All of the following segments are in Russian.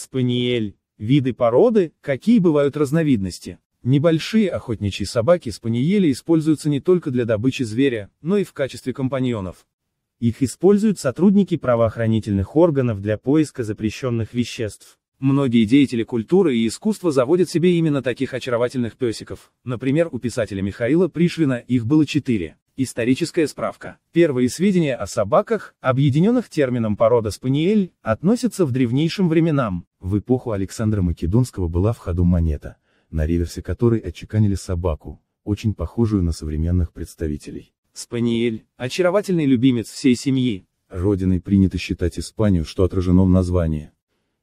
Спаниель. Виды породы, какие бывают разновидности. Небольшие охотничьи собаки спаниели используются не только для добычи зверя, но и в качестве компаньонов. Их используют сотрудники правоохранительных органов для поиска запрещенных веществ. Многие деятели культуры и искусства заводят себе именно таких очаровательных песиков. Например, у писателя Михаила Пришвина их было четыре. Историческая справка. Первые сведения о собаках, объединенных термином порода спаниель, относятся в древнейшим временам. В эпоху Александра Македонского была в ходу монета, на реверсе которой отчеканили собаку, очень похожую на современных представителей. Спаниель – очаровательный любимец всей семьи. Родиной принято считать Испанию, что отражено в названии.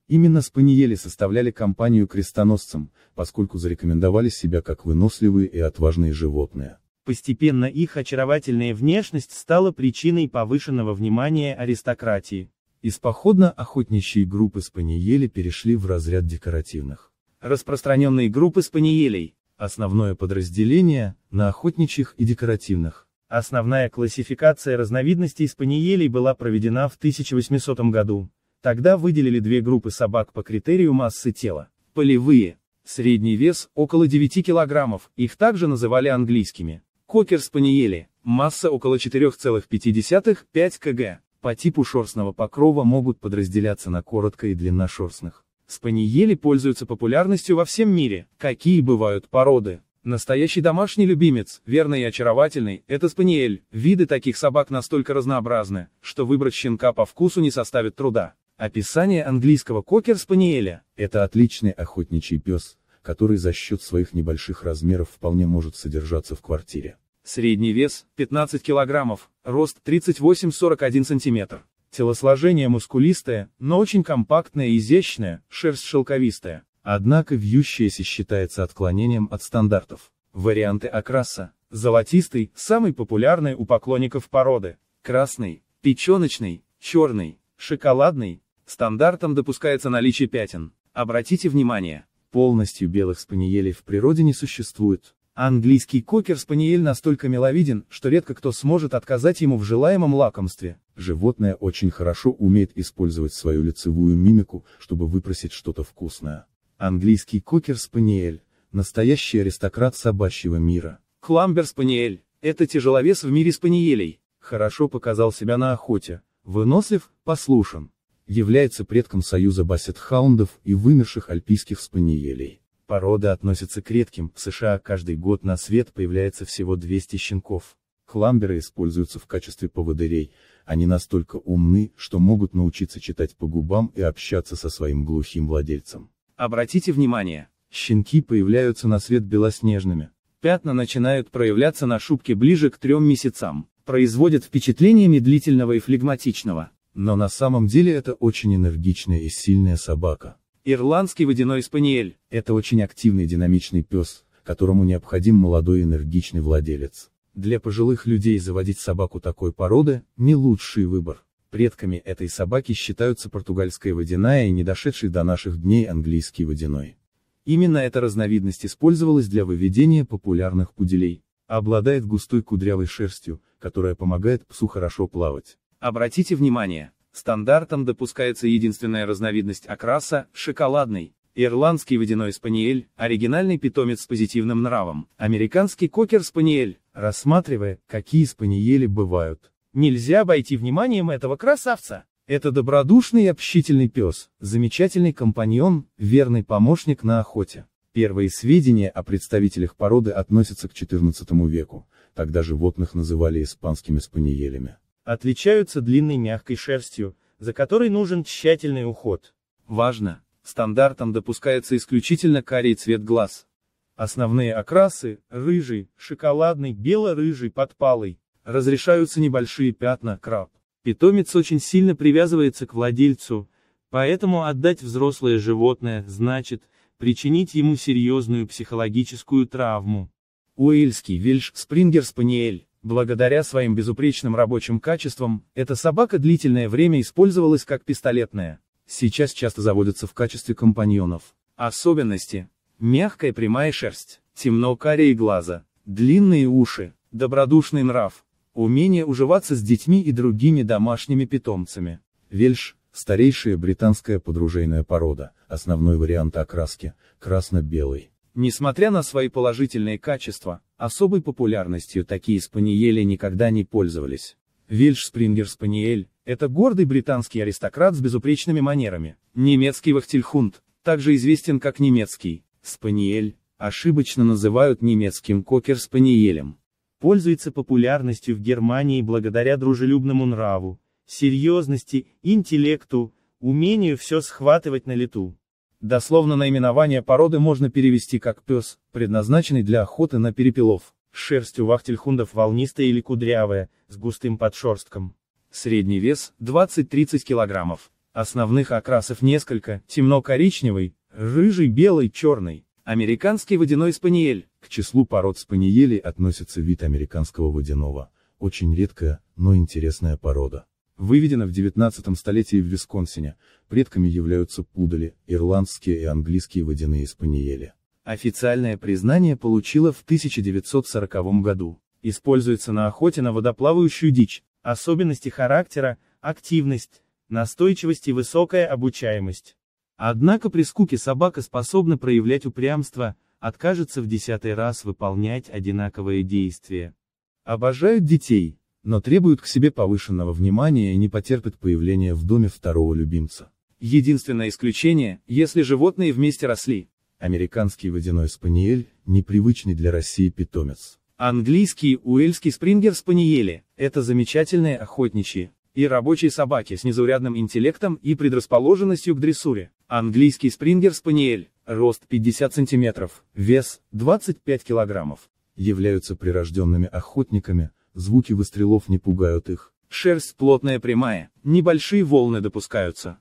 Именно спаниели составляли компанию крестоносцам, поскольку зарекомендовали себя как выносливые и отважные животные. Постепенно их очаровательная внешность стала причиной повышенного внимания аристократии. Из походно-охотничьей группы спаниели перешли в разряд декоративных. Распространенные группы спаниелей – основное подразделение, на охотничьих и декоративных. Основная классификация разновидностей спаниелей была проведена в 1800 году. Тогда выделили две группы собак по критерию массы тела. Полевые. Средний вес – около 9 килограммов, их также называли английскими. Кокер-спаниели. Масса около 4,5-5 кг. По типу шерстного покрова могут подразделяться на коротко- и длинношерстных. Спаниели пользуются популярностью во всем мире, какие бывают породы. Настоящий домашний любимец, верный и очаровательный, это спаниель. Виды таких собак настолько разнообразны, что выбрать щенка по вкусу не составит труда. Описание английского кокер-спаниеля – это отличный охотничий пес, который за счет своих небольших размеров вполне может содержаться в квартире. Средний вес – 15 кг, рост – 38-41 см. Телосложение мускулистое, но очень компактное и изящное, шерсть шелковистая. Однако вьющаяся считается отклонением от стандартов. Варианты окраса. Золотистый – самый популярный у поклонников породы. Красный, печеночный, черный, шоколадный. Стандартом допускается наличие пятен. Обратите внимание, полностью белых спаниелей в природе не существует английский кокер-спаниель настолько миловиден, что редко кто сможет отказать ему в желаемом лакомстве. Животное очень хорошо умеет использовать свою лицевую мимику, чтобы выпросить что-то вкусное. Английский кокер-спаниель – настоящий аристократ собачьего мира. Кламбер-спаниель – это тяжеловес в мире спаниелей. Хорошо показал себя на охоте, вынослив, послушен. Является предком союза басет хаундов и вымерших альпийских спаниелей. Порода относится к редким, в США каждый год на свет появляется всего 200 щенков. Кламберы используются в качестве поводырей, они настолько умны, что могут научиться читать по губам и общаться со своим глухим владельцем. Обратите внимание, щенки появляются на свет белоснежными. Пятна начинают проявляться на шубке ближе к трем месяцам, производят впечатление медлительного и флегматичного. Но на самом деле это очень энергичная и сильная собака. Ирландский водяной спаниель – это очень активный динамичный пес, которому необходим молодой энергичный владелец. Для пожилых людей заводить собаку такой породы – не лучший выбор. Предками этой собаки считаются португальская водяная и не дошедший до наших дней английский водяной. Именно эта разновидность использовалась для выведения популярных пуделей. Обладает густой кудрявой шерстью, которая помогает псу хорошо плавать. Обратите внимание, Стандартом допускается единственная разновидность окраса – шоколадный. Ирландский водяной спаниель, оригинальный питомец с позитивным нравом, американский кокер-спаниель, рассматривая, какие спаниели бывают. Нельзя обойти вниманием этого красавца. Это добродушный и общительный пес, замечательный компаньон, верный помощник на охоте. Первые сведения о представителях породы относятся к XIV веку, тогда животных называли испанскими спаниелями. Отличаются длинной мягкой шерстью, за которой нужен тщательный уход. Важно! Стандартом допускается исключительно карий цвет глаз. Основные окрасы – рыжий, шоколадный, бело-рыжий, подпалый. Разрешаются небольшие пятна, краб. Питомец очень сильно привязывается к владельцу, поэтому отдать взрослое животное, значит, причинить ему серьезную психологическую травму. Уэльский вельш Спрингер Спаниель Благодаря своим безупречным рабочим качествам, эта собака длительное время использовалась как пистолетная. Сейчас часто заводятся в качестве компаньонов. Особенности. Мягкая прямая шерсть, темно-карие глаза, длинные уши, добродушный нрав, умение уживаться с детьми и другими домашними питомцами. Вельш – старейшая британская подружейная порода, основной вариант окраски – красно-белый. Несмотря на свои положительные качества, особой популярностью такие спаниели никогда не пользовались. Вельш Спрингер Спаниель – это гордый британский аристократ с безупречными манерами. Немецкий вахтельхунд, также известен как немецкий, спаниель, ошибочно называют немецким кокер-спаниелем. Пользуется популярностью в Германии благодаря дружелюбному нраву, серьезности, интеллекту, умению все схватывать на лету. Дословно наименование породы можно перевести как пес, предназначенный для охоты на перепелов. Шерсть у вахтельхундов волнистая или кудрявая, с густым подшерстком. Средний вес – 20-30 килограммов. Основных окрасов несколько – темно-коричневый, рыжий, белый, черный. Американский водяной спаниель. К числу пород спаниелей относится вид американского водяного, очень редкая, но интересная порода. Выведена в 19 столетии в Висконсине, предками являются пудели, ирландские и английские водяные спаниели. Официальное признание получила в 1940 году. Используется на охоте на водоплавающую дичь, особенности характера, активность, настойчивость и высокая обучаемость. Однако при скуке собака способна проявлять упрямство, откажется в десятый раз выполнять одинаковые действия. Обожают детей, но требуют к себе повышенного внимания и не потерпят появления в доме второго любимца. Единственное исключение, если животные вместе росли. Американский водяной спаниель, непривычный для России питомец. Английский уэльский спрингер спаниели – это замечательные охотничьи и рабочие собаки с незаурядным интеллектом и предрасположенностью к дрессуре. Английский спрингер спаниель, рост 50 см, вес 25 кг, являются прирожденными охотниками, Звуки выстрелов не пугают их. Шерсть плотная прямая, небольшие волны допускаются.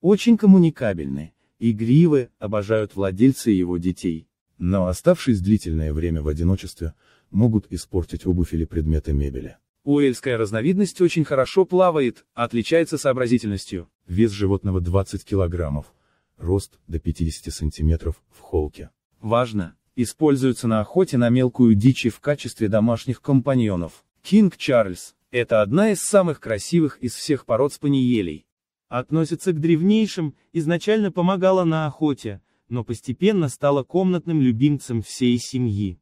Очень коммуникабельны, игривы, обожают владельцы его детей. Но оставшись длительное время в одиночестве, могут испортить обувь или предметы мебели. Уэльская разновидность очень хорошо плавает, отличается сообразительностью. Вес животного 20 килограммов, рост до 50 сантиметров в холке. Важно, используются на охоте на мелкую дичь и в качестве домашних компаньонов. Кинг Чарльз – это одна из самых красивых из всех пород спаниелей. Относится к древнейшим, изначально помогала на охоте, но постепенно стала комнатным любимцем всей семьи.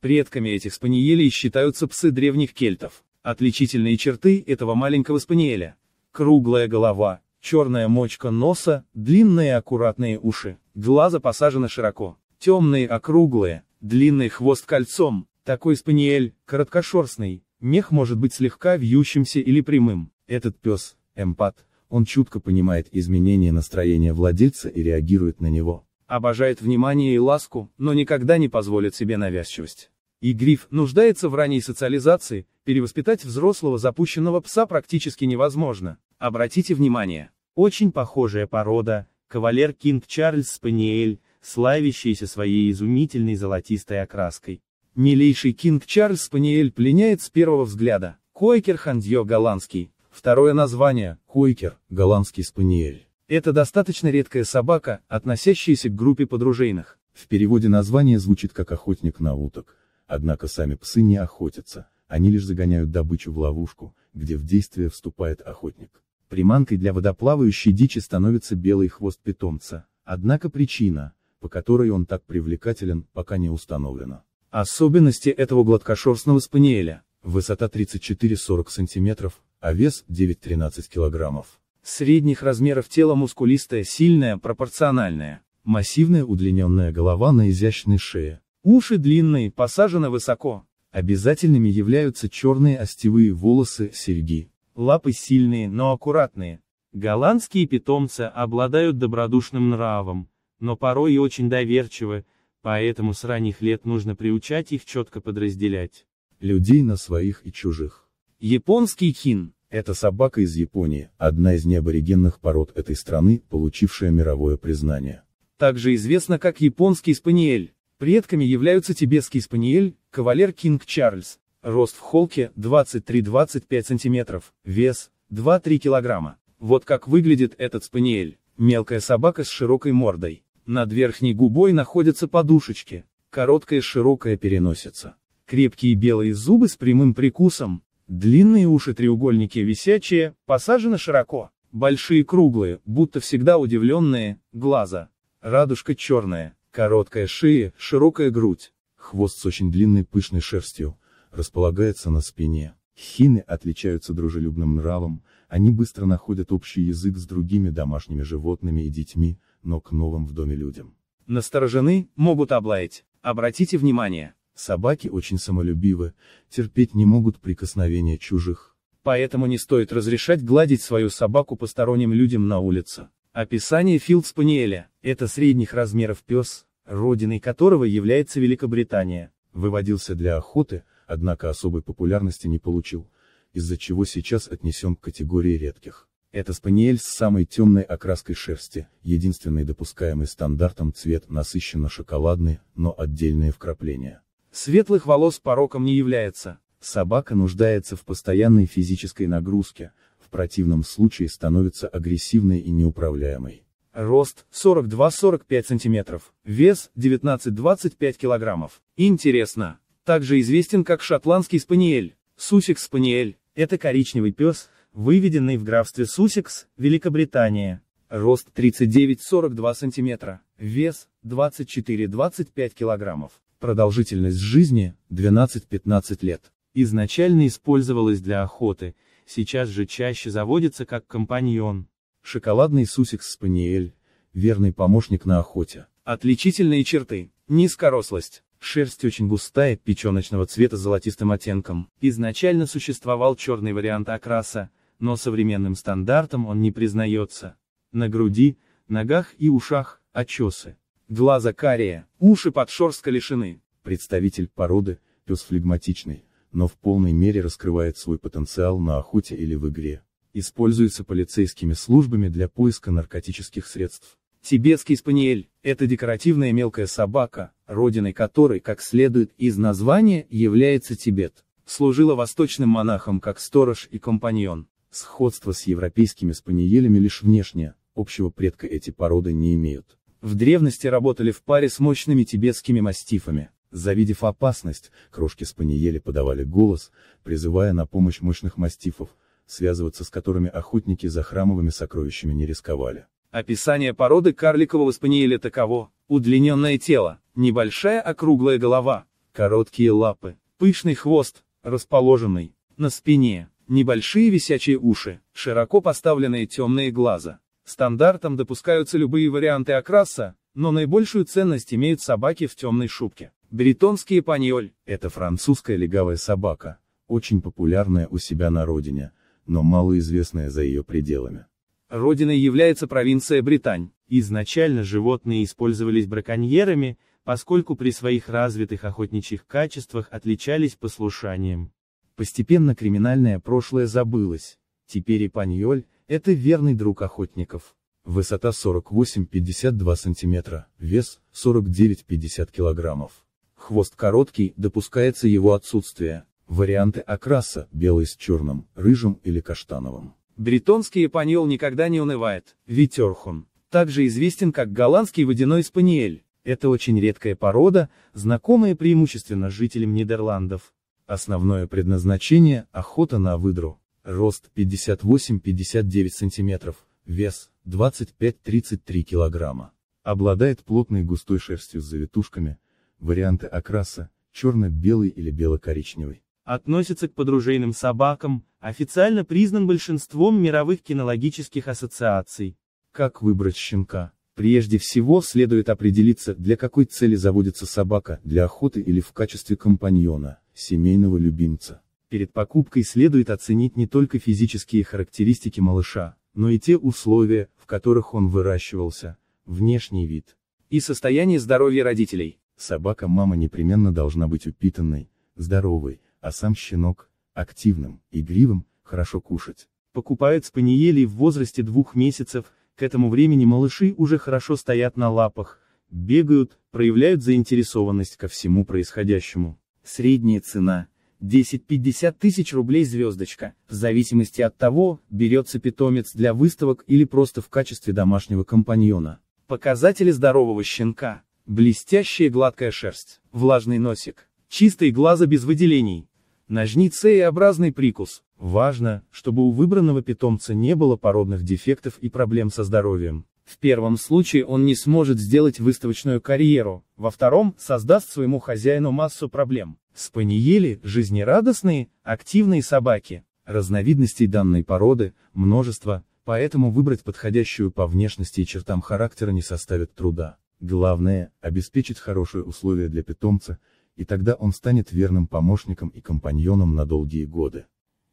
Предками этих спаниелей считаются псы древних кельтов. Отличительные черты этого маленького спаниеля – круглая голова, черная мочка носа, длинные аккуратные уши, глаза посажены широко, темные округлые, длинный хвост кольцом, такой спаниель, короткошерстный, мех может быть слегка вьющимся или прямым. Этот пес, эмпат, он чутко понимает изменения настроения владельца и реагирует на него. Обожает внимание и ласку, но никогда не позволит себе навязчивость. И гриф нуждается в ранней социализации, перевоспитать взрослого запущенного пса практически невозможно. Обратите внимание, очень похожая порода, кавалер Кинг Чарльз Спаниель, славящаяся своей изумительной золотистой окраской. Милейший Кинг Чарльз Паниэль пленяет с первого взгляда. Койкер Хандьо голландский. Второе название – Койкер, голландский спаниель. Это достаточно редкая собака, относящаяся к группе подружейных. В переводе название звучит как охотник на уток. Однако сами псы не охотятся, они лишь загоняют добычу в ловушку, где в действие вступает охотник. Приманкой для водоплавающей дичи становится белый хвост питомца. Однако причина, по которой он так привлекателен, пока не установлена. Особенности этого гладкошерстного спаниеля – высота 34-40 см, а вес 9-13 кг. Средних размеров тело мускулистое, сильное, пропорциональное. Массивная удлиненная голова на изящной шее. Уши длинные, посажены высоко. Обязательными являются черные остевые волосы, серьги. Лапы сильные, но аккуратные. Голландские питомцы обладают добродушным нравом, но порой и очень доверчивы, Поэтому с ранних лет нужно приучать их четко подразделять. Людей на своих и чужих. Японский хин. Это собака из Японии, одна из неаборигенных пород этой страны, получившая мировое признание. Также известно как японский спаниель. Предками являются тибетский спаниель, кавалер Кинг Чарльз. Рост в холке 23-25 см, вес 2-3 кг. Вот как выглядит этот спаниель. Мелкая собака с широкой мордой, над верхней губой находятся подушечки, короткая широкая переносица. Крепкие белые зубы с прямым прикусом, длинные уши-треугольники висячие, посажены широко, большие круглые, будто всегда удивленные, глаза. Радужка черная, короткая шея, широкая грудь. Хвост с очень длинной пышной шерстью, располагается на спине. Хины отличаются дружелюбным нравом, они быстро находят общий язык с другими домашними животными и детьми, но к новым в доме людям. Насторожены, могут облаять. Обратите внимание. Собаки очень самолюбивы, терпеть не могут прикосновения чужих. Поэтому не стоит разрешать гладить свою собаку посторонним людям на улице. Описание Филдспаниеля – это средних размеров пес, родиной которого является Великобритания. Выводился для охоты, однако особой популярности не получил, из-за чего сейчас отнесен к категории редких. Это спаниель с самой темной окраской шерсти, единственный допускаемый стандартом цвет насыщенно шоколадный, но отдельные вкрапления. Светлых волос пороком не является. Собака нуждается в постоянной физической нагрузке, в противном случае становится агрессивной и неуправляемой. Рост 42-45 см, вес 19-25 кг. Интересно, также известен как шотландский спаниель, Суффикс спаниель, это коричневый пес, выведенный в графстве Суссекс, Великобритания. Рост 39-42 см, вес 24-25 кг, продолжительность жизни 12-15 лет. Изначально использовалась для охоты, сейчас же чаще заводится как компаньон. Шоколадный суссекс Спаниель, верный помощник на охоте. Отличительные черты. Низкорослость. Шерсть очень густая, печеночного цвета с золотистым оттенком. Изначально существовал черный вариант окраса, но современным стандартам он не признается. На груди, ногах и ушах – очесы. Глаза карие, уши под шорстко лишены. Представитель породы, пес флегматичный, но в полной мере раскрывает свой потенциал на охоте или в игре. Используется полицейскими службами для поиска наркотических средств. Тибетский спаниель – это декоративная мелкая собака, родиной которой, как следует из названия, является Тибет. Служила восточным монахом как сторож и компаньон. Сходство с европейскими спаниелями лишь внешнее, общего предка эти породы не имеют. В древности работали в паре с мощными тибетскими мастифами. Завидев опасность, крошки спаниели подавали голос, призывая на помощь мощных мастифов, связываться с которыми охотники за храмовыми сокровищами не рисковали. Описание породы карликового спаниеля таково. Удлиненное тело, небольшая округлая голова, короткие лапы, пышный хвост, расположенный на спине, Небольшие висячие уши, широко поставленные темные глаза. Стандартом допускаются любые варианты окраса, но наибольшую ценность имеют собаки в темной шубке. Бретонский паньоль – это французская легавая собака, очень популярная у себя на родине, но малоизвестная за ее пределами. Родиной является провинция Британь. Изначально животные использовались браконьерами, поскольку при своих развитых охотничьих качествах отличались послушанием. Постепенно криминальное прошлое забылось. Теперь Ипаньоль – это верный друг охотников. Высота 48-52 см, вес 49-50 кг. Хвост короткий, допускается его отсутствие. Варианты окраса – белый с черным, рыжим или каштановым. Бритонский Ипаньол никогда не унывает, ветерхун. Также известен как голландский водяной спаниель. Это очень редкая порода, знакомая преимущественно жителям Нидерландов. Основное предназначение – охота на выдру. Рост 58-59 см, вес 25-33 кг. Обладает плотной густой шерстью с завитушками, варианты окраса – черно-белый или бело-коричневый. Относится к подружейным собакам, официально признан большинством мировых кинологических ассоциаций. Как выбрать щенка? Прежде всего следует определиться, для какой цели заводится собака, для охоты или в качестве компаньона семейного любимца. Перед покупкой следует оценить не только физические характеристики малыша, но и те условия, в которых он выращивался, внешний вид и состояние здоровья родителей. Собака-мама непременно должна быть упитанной, здоровой, а сам щенок – активным, игривым, хорошо кушать. Покупают спаниелей в возрасте двух месяцев, к этому времени малыши уже хорошо стоят на лапах, бегают, проявляют заинтересованность ко всему происходящему. Средняя цена 10-50 тысяч рублей звездочка, в зависимости от того, берется питомец для выставок или просто в качестве домашнего компаньона. Показатели здорового щенка. Блестящая гладкая шерсть, влажный носик, чистые глаза без выделений, ножницы и образный прикус. Важно, чтобы у выбранного питомца не было породных дефектов и проблем со здоровьем. В первом случае он не сможет сделать выставочную карьеру, во втором – создаст своему хозяину массу проблем. Спаниели – жизнерадостные, активные собаки. Разновидностей данной породы – множество, поэтому выбрать подходящую по внешности и чертам характера не составит труда. Главное – обеспечить хорошие условия для питомца, и тогда он станет верным помощником и компаньоном на долгие годы.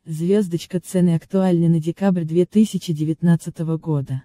Звездочка цены актуальны на декабрь 2019 года.